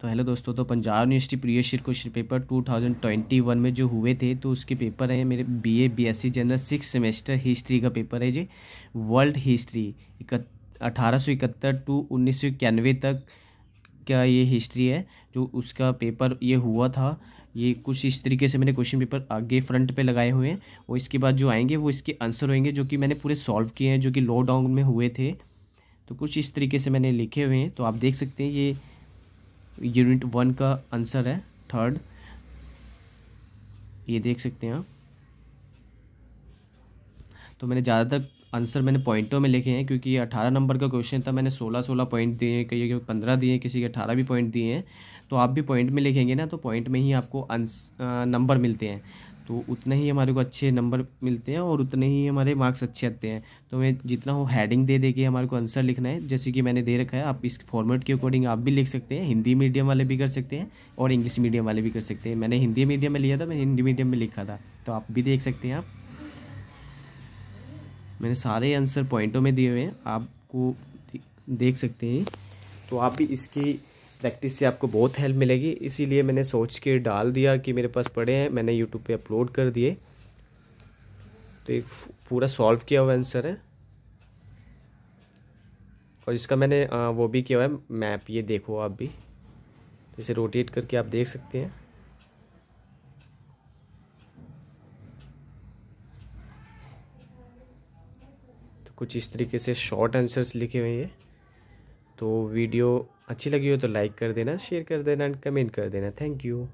तो हेलो दोस्तों तो Punjab university previous question paper 2021 में जो हुए थे तो उसके पेपर है मेरे BA BSc general six semester history का पेपर है जी वर्ल्ड हिस्ट्री अठारह टू उन्नीस तक का ये हिस्ट्री है जो उसका पेपर ये हुआ था ये कुछ इस तरीके से मैंने क्वेश्चन पेपर आगे फ्रंट पे लगाए हुए हैं और इसके बाद जो आएंगे वो इसके आंसर होंगे जो कि मैंने पूरे सॉल्व किए हैं जो कि लॉकडाउन में हुए थे तो कुछ इस तरीके से मैंने लिखे हुए हैं तो आप देख सकते हैं ये यूनिट वन का आंसर है थर्ड ये देख सकते हैं आप तो मैंने ज़्यादातर आंसर मैंने पॉइंटों में लिखे हैं क्योंकि ये अठारह नंबर का क्वेश्चन था मैंने सोलह सोलह पॉइंट दिए हैं कहीं पंद्रह दिए हैं किसी के अठारह भी पॉइंट दिए हैं तो आप भी पॉइंट में लिखेंगे ना तो पॉइंट में ही आपको नंबर मिलते हैं तो उतने ही हमारे को अच्छे नंबर मिलते हैं और उतने ही हमारे मार्क्स अच्छे आते हैं तो हमें जितना हो हेडिंग दे दे के हमारे को आंसर लिखना है जैसे कि मैंने दे रखा है आप इस फॉर्मेट के अकॉर्डिंग आप भी लिख सकते हैं हिंदी मीडियम वाले भी कर सकते हैं और इंग्लिश मीडियम वाले भी कर सकते हैं मैंने हिंदी मीडियम में लिया था मैंने हिंदी मीडियम में लिखा था तो आप भी देख सकते हैं आप मैंने सारे आंसर पॉइंटों में दिए हुए हैं आपको देख सकते हैं तो आप भी इसकी प्रैक्टिस से आपको बहुत हेल्प मिलेगी इसीलिए मैंने सोच के डाल दिया कि मेरे पास पड़े हैं मैंने यूट्यूब पे अपलोड कर दिए तो एक पूरा सॉल्व किया हुआ आंसर है और इसका मैंने वो भी किया हुआ है मैप ये देखो आप भी तो इसे रोटेट करके आप देख सकते हैं तो कुछ इस तरीके से शॉर्ट आंसर्स लिखे हुए हैं तो वीडियो अच्छी लगी हो तो लाइक कर देना शेयर कर देना एंड कमेंट कर देना थैंक यू